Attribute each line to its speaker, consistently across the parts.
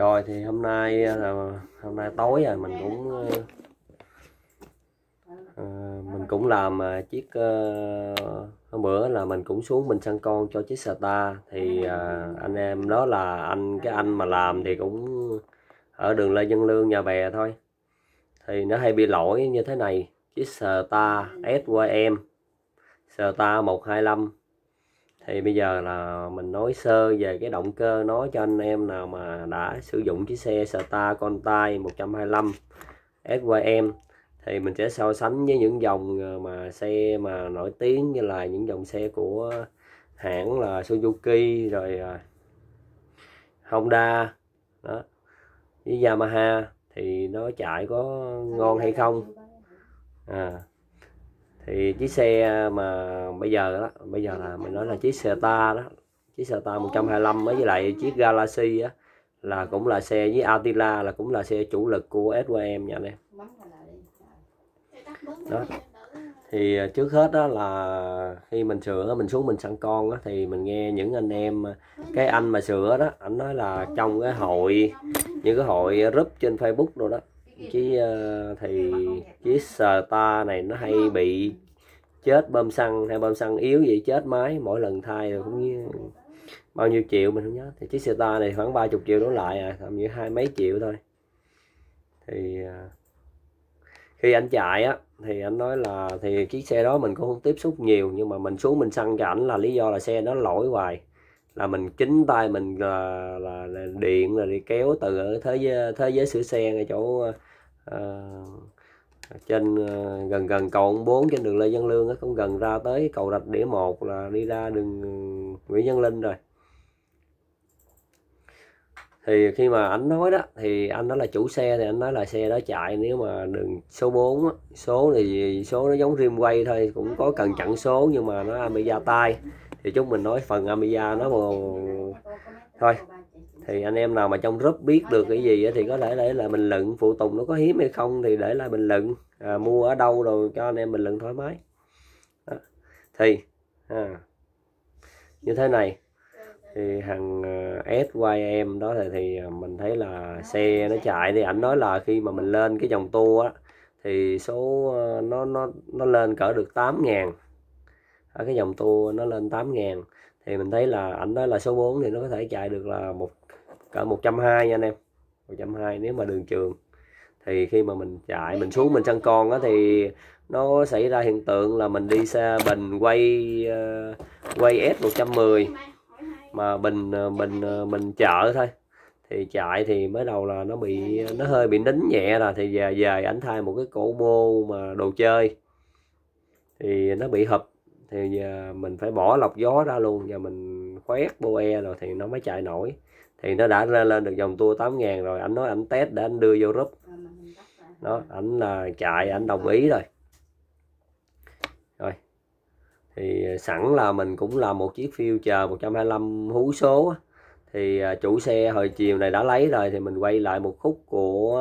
Speaker 1: rồi thì hôm nay ờ, là hôm nay tối rồi mình cũng à, mình cũng làm chiếc uh, hôm bữa là mình cũng xuống mình săn con cho chiếc ta thì à, anh em đó là anh cái anh mà làm thì cũng ở đường Lê Văn Lương nhà bè thôi thì nó hay bị lỗi như thế này chiếc ta SYM ta 125 thì bây giờ là mình nói sơ về cái động cơ nói cho anh em nào mà đã sử dụng chiếc xe Star Contai 125 SYM thì mình sẽ so sánh với những dòng ờ, mà xe mà nổi tiếng như là những dòng xe của hãng là Suzuki rồi ờ, Honda đó với Yamaha thì nó chạy có ngon hay không à thì chiếc xe à, mà bây giờ đó bây giờ là mình nói là chiếc xe ta đó chiếc xe ta 125 với lại chiếc Galaxy á là cũng là xe với Atila là cũng là xe chủ lực của SYM nha anh em đó thì à, trước hết đó là khi mình sửa mình xuống mình sang con đó, thì mình nghe những anh em à, cái anh mà sửa đó anh nói là trong cái hội những cái hội group trên Facebook rồi đó cái uh, thì chiếc sờ ta này nó hay bị chết bơm xăng hay bơm xăng yếu vậy chết máy mỗi lần thay rồi cũng như bao nhiêu triệu mình không nhớ thì chiếc xe ta này khoảng 30 triệu đổ lại à tầm như hai mấy triệu thôi thì ờ, khi anh chạy á thì anh nói là thì chiếc xe đó mình cũng không tiếp xúc nhiều nhưng mà mình xuống mình xăng cho ảnh là lý do là xe nó lỗi hoài là mình chính tay mình là, ờ, là, là điện là đi kéo từ ở thế giới, thế giới sửa xe ngay chỗ uh, trên uh, gần gần cầu ông bốn trên đường Lê Văn Lương đó cũng gần ra tới cầu rạch đĩa một là đi ra đường Nguyễn Văn Linh rồi thì khi mà anh nói đó thì anh nói là chủ xe thì anh nói là xe đó chạy nếu mà đường số 4 á, số thì số nó giống rim quay thôi cũng có cần chặn số nhưng mà nó bị gia tay thì chúng mình nói phần amiga nó còn thôi thì anh em nào mà trong group biết được cái gì thì có thể để là bình luận phụ tùng nó có hiếm hay không thì để lại bình luận à, mua ở đâu rồi cho anh em bình luận thoải mái à, thì à, như thế này thì thằng à, SYM đó thì, thì mình thấy là xe nó chạy thì ảnh nói là khi mà mình lên cái dòng tour á thì số à, nó nó nó lên cỡ được 8 ngàn ở ờ, cái dòng tour nó lên 8 ngàn thì mình thấy là ảnh đó là số 4 thì nó có thể chạy được là một cỡ 120 nha anh em 120 nếu mà đường trường thì khi mà mình chạy mình xuống mình săn con á thì nó xảy ra hiện tượng là mình đi xa bình quay ờ, quay S110 mà bình ờ, bình bình chợ thôi thì chạy thì mới đầu là nó bị nó hơi bị nín nhẹ là thì về về ảnh thay một cái cổ mô mà đồ chơi thì nó bị hụp thì à, mình phải bỏ lọc gió ra luôn và mình khoét boe rồi thì nó mới chạy nổi thì nó đã lên, được dòng tua 8 ngàn rồi anh nói anh test để anh đưa vô group à, đó anh là chạy anh đồng ý rồi rồi thì à, sẵn là mình cũng làm một chiếc phiêu chờ 125 hú số thì chủ xe hồi chiều này đã lấy rồi thì mình quay lại một khúc của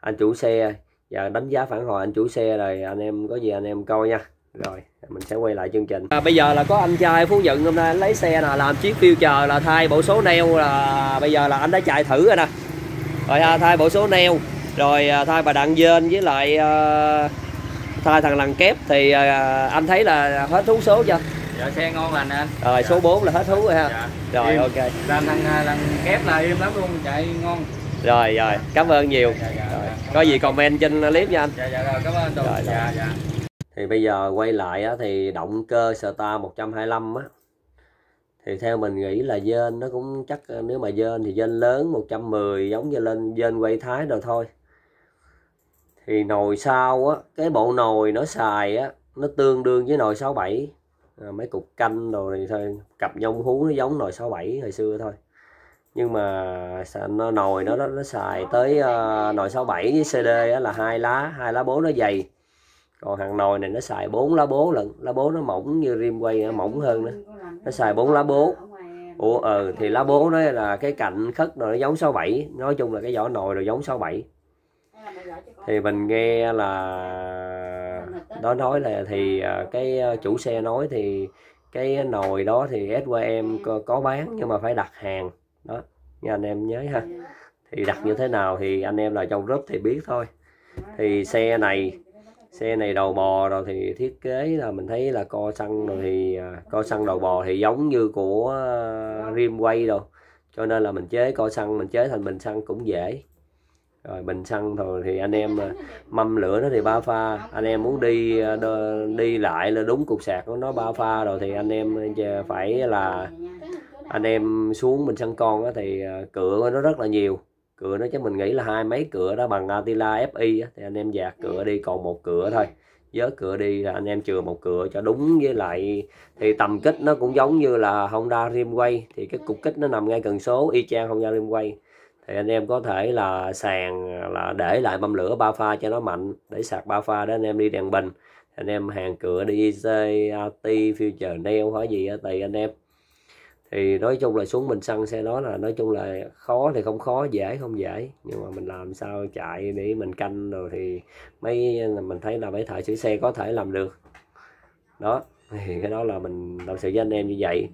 Speaker 1: anh chủ xe và đánh giá phản hồi anh chủ xe rồi anh em có gì anh em coi nha rồi mình sẽ quay lại chương trình à, bây giờ là có anh trai phú dựng hôm nay lấy xe là làm chiếc chờ là thay bộ số neo là bây giờ là anh đã chạy thử rồi nè rồi thay bộ số neo rồi à, thay bà đặng dên với lại à, thay thằng lằn kép thì à, anh thấy là hết thú số chưa dạ xe ngon lành anh rồi dạ. số 4 là hết thú rồi ha dạ. rồi im. ok làm thằng lằn kép là im lắm luôn chạy ngon rồi rồi cảm ơn nhiều dạ, dạ, dạ, rồi. Dạ. có gì comment trên clip nha anh dạ dạ rồi cảm ơn rồi, rồi. dạ dạ thì bây giờ quay lại á, thì động cơ Star 125 á thì theo mình nghĩ là dên nó cũng chắc nếu mà dên thì dên lớn 110 giống như lên dên quay thái rồi thôi thì nồi sau á cái bộ nồi nó xài á nó tương đương với nồi 67 à, mấy cục canh đồ này thôi cặp nhông hú nó giống nồi 67 hồi xưa thôi nhưng mà nó nồi nó nó, nó xài tới uh, nồi 67 với CD á, là hai lá hai lá bố nó dày còn hàng nồi này nó xài 4 lá bố lận lá bố nó mỏng như rim quay nó mỏng hơn nữa nó xài 4 lá bố ủa ừ, thì lá bố đó là cái cạnh khất rồi nó giống 67 nói chung là cái vỏ nồi rồi giống 67 thì mình nghe là đó nói là thì ờ, cái ờ, chủ xe nói thì cái nồi đó thì SYM có, có bán nhưng mà phải đặt hàng đó nha anh em nhớ ha thì đặt như thế nào thì anh em là trong group thì biết thôi thì xe này xe này đầu bò rồi thì thiết kế là mình thấy là co xăng rồi thì à, co xăng đầu bò thì giống như của à, rim quay đâu cho nên là mình chế co xăng mình chế thành bình xăng cũng dễ rồi bình xăng rồi thì anh em à, mâm lửa nó thì ba pha anh em muốn đi đi lại là đúng cục sạc của nó ba pha rồi thì anh em phải là anh em xuống mình xăng con thì cửa nó rất là nhiều cửa nó chứ mình nghĩ là hai mấy cửa đó bằng Atila FI á, thì anh em dạt ừ. cửa đi còn một cửa thôi dớ cửa đi là anh em chừa một cửa cho đúng với lại thì tầm kích nó cũng giống như là Honda Rimway thì cái cục kích nó nằm ngay cần số y chang Honda Rimway thì anh em có thể là sàn là để lại mâm lửa ba pha cho nó mạnh để sạc ba pha đó anh em đi đèn bình anh em hàng cửa đi IC, AT, Future Nail hỏi gì tùy anh em thì nói chung là xuống mình săn xe đó là nói chung là khó thì không khó dễ không dễ nhưng mà mình làm sao chạy để mình canh rồi thì mấy mình thấy là mấy thợ sửa xe có thể làm được đó thì cái đó là mình làm sự với anh em như vậy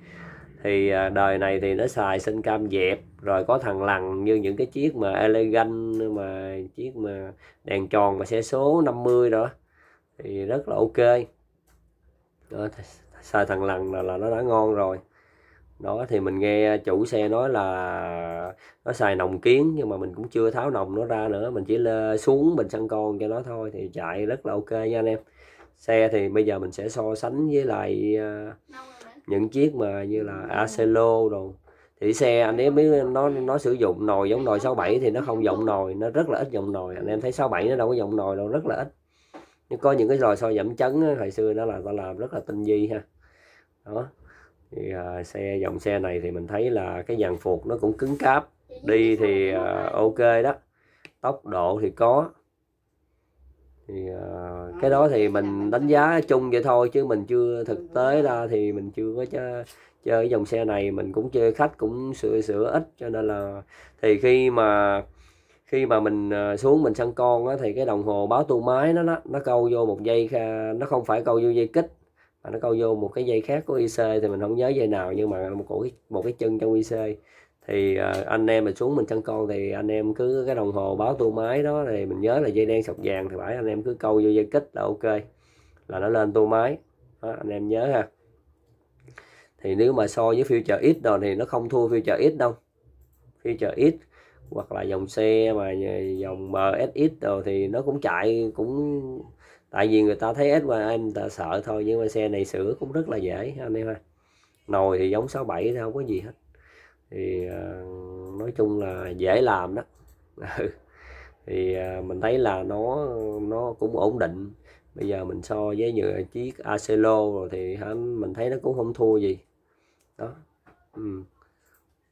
Speaker 1: thì à, đời này thì nó xài sinh cam dẹp rồi có thằng lằn như những cái chiếc mà elegant mà chiếc mà đèn tròn mà xe số 50 đó thì rất là ok đó, xài thằng lằn là, là nó đã ngon rồi đó thì mình nghe chủ xe nói là nó xài nồng kiến nhưng mà mình cũng chưa tháo nồng nó ra nữa mình chỉ xuống mình săn con cho nó thôi thì chạy rất là ok nha anh em xe thì bây giờ mình sẽ so sánh với lại ờ, những chiếc mà như là Acelo rồi thì xe anh em biết nó nó sử dụng nồi giống nồi 67 thì nó không giọng nồi nó rất là ít giọng nồi anh em thấy 67 nó đâu có giọng nồi đâu rất là ít nhưng có những cái lò xo giảm chấn hồi xưa nó là ta làm rất là tinh vi ha đó thì à, xe dòng xe này thì mình thấy là cái dàn phuộc nó cũng cứng cáp đi thì à, ok đó tốc độ thì có thì uh, cái đó thì mình đánh giá chung vậy thôi chứ mình chưa thực tế ra thì mình chưa có chơi, chơi dòng xe này mình cũng chơi khách cũng sửa sửa ít cho nên là thì khi mà khi mà mình à, xuống mình săn con á, thì cái đồng hồ báo tua máy nó nó câu vô một giây nó không phải câu vô dây kích nó câu vô một cái dây khác của IC thì mình không nhớ dây nào nhưng mà một cái một cái chân trong IC thì uh, anh em mà xuống mình chân con thì anh em cứ cái đồng hồ báo tua máy đó thì mình nhớ là dây đen sọc vàng thì phải anh em cứ câu vô dây kích là ok là nó lên tua máy đó, anh em nhớ ha thì nếu mà so với future x rồi thì nó không thua future x đâu future x hoặc là dòng xe mà dòng MSX rồi thì nó cũng chạy cũng tại vì người ta thấy SYM người ta sợ thôi nhưng mà xe này sửa cũng rất là dễ anh em ha nồi thì giống 67 thôi không có gì hết thì ờ, nói chung là dễ làm đó ừ. thì ờ, mình thấy là nó nó cũng ổn định bây giờ mình so với như chiếc Acelo rồi thì mình thấy nó cũng không thua gì đó ừ.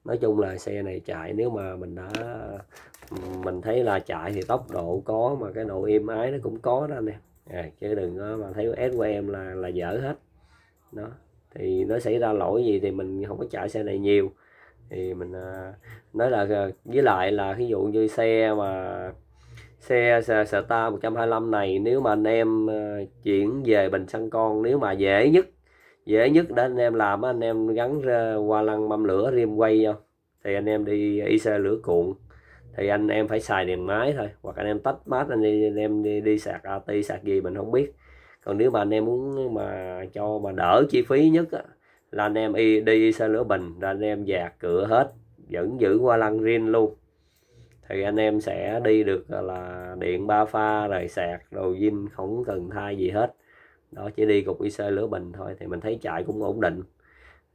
Speaker 1: nói chung là xe này chạy nếu mà mình đã mình thấy là chạy thì tốc độ có mà cái độ êm ái nó cũng có đó anh em à, chứ đừng có mà thấy ad của em là là dở hết đó thì nó xảy ra lỗi gì thì mình không có chạy xe này nhiều thì mình à, nói là à, với lại là ví dụ như xe mà xe xe Star 125 này nếu mà anh em à, chuyển về Bình xăng Con nếu mà dễ nhất dễ nhất để anh em làm anh em gắn ra qua lăng mâm lửa rim quay không thì anh em đi IC lửa cuộn thì anh em phải xài đèn máy thôi hoặc anh em tắt mát anh, em đi, đi sạc AT sạc gì mình không biết còn nếu mà anh em muốn mà cho mà đỡ chi phí nhất á, là anh em đi, xe lửa bình là anh em dạt cửa hết vẫn giữ qua lăng riêng luôn thì anh em sẽ đi được là điện ba pha rồi sạc đồ zin không cần thay gì hết đó chỉ đi cục IC lửa bình thôi thì mình thấy chạy cũng ổn định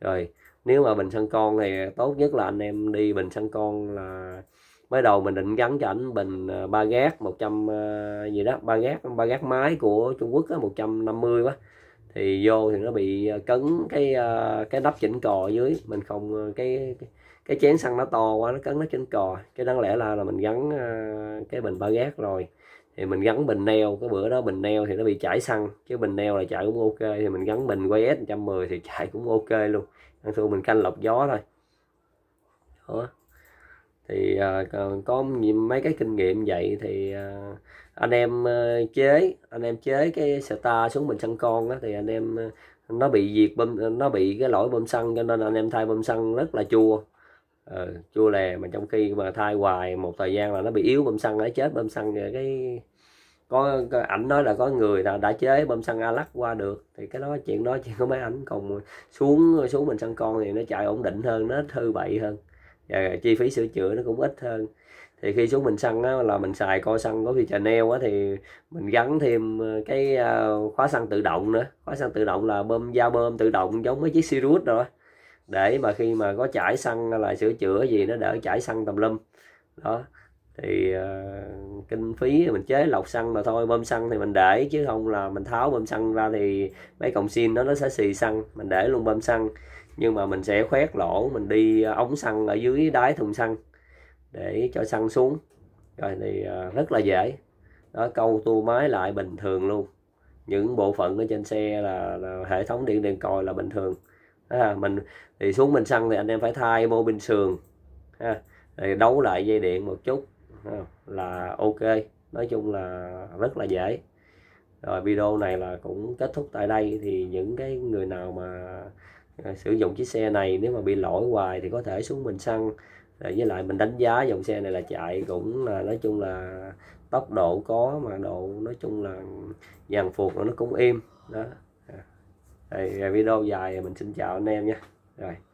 Speaker 1: rồi nếu mà bình xăng con thì tốt nhất là anh em đi bình xăng con là mới đầu mình định gắn cho ảnh bình ờ, ba gác 100 ờ, gì đó ba gác ba gác máy của Trung Quốc á, 150 quá thì vô thì nó bị ờ, cấn cái cái nắp chỉnh cò dưới mình không cái cái chén xăng nó to quá nó cấn nó chỉnh cò cái đáng lẽ là là mình gắn cái bình ba gác rồi thì mình gắn bình neo cái bữa đó bình neo thì nó bị chảy xăng chứ bình neo là chạy cũng ok thì mình gắn bình quay s 110 thì chạy cũng ok luôn ăn thua mình canh lọc gió thôi đó thì ờ, có mấy cái kinh nghiệm vậy thì ờ, anh em ờ, chế anh em chế cái star xuống mình xăng con á, thì anh em nó bị diệt bơm nó bị cái lỗi bơm xăng cho nên anh em thay bơm xăng rất là chua ừ, chua lè mà trong khi mà thay hoài một thời gian là nó bị yếu bơm xăng nó chết bơm xăng cái có ảnh nói là có người là đã chế bơm xăng a lắc qua được thì cái đó chuyện đó chuyện của mấy ảnh còn xuống xuống mình xăng con thì nó chạy ổn định hơn nó thư bậy hơn và dạ, dạ, chi phí sửa chữa nó cũng ít hơn thì khi xuống mình xăng á, là mình xài co xăng có khi Chanel á, thì mình gắn thêm ờ, cái ờ, khóa xăng tự động nữa khóa xăng tự động là bơm dao bơm tự động giống mấy chiếc Sirius rồi để mà khi mà có chải xăng là sửa chữa gì nó đỡ chải xăng tùm lum đó thì uh, kinh phí mình chế lọc xăng mà thôi bơm xăng thì mình để chứ không là mình tháo bơm xăng ra thì mấy cộng xin nó nó sẽ xì xăng mình để luôn bơm xăng nhưng mà mình sẽ khoét lỗ mình đi ờ, ống xăng ở dưới đáy thùng xăng để cho xăng xuống rồi thì ờ, rất là dễ đó câu tua máy lại bình thường luôn những bộ phận ở trên xe là, là hệ thống điện đèn còi là bình thường à, mình thì xuống mình xăng thì anh em phải thay mô bình sườn ha, thì đấu lại dây điện một chút ha, là ok nói chung là rất là dễ rồi video này là cũng kết thúc tại đây thì những cái người nào mà Ờ, sử dụng chiếc xe này nếu mà bị lỗi hoài thì có thể xuống mình xăng à, với lại mình đánh giá dòng xe này là chạy cũng là nói chung là tốc độ có mà độ nói chung là dàn phuộc nó cũng im đó à, video dài mình xin chào anh em nha rồi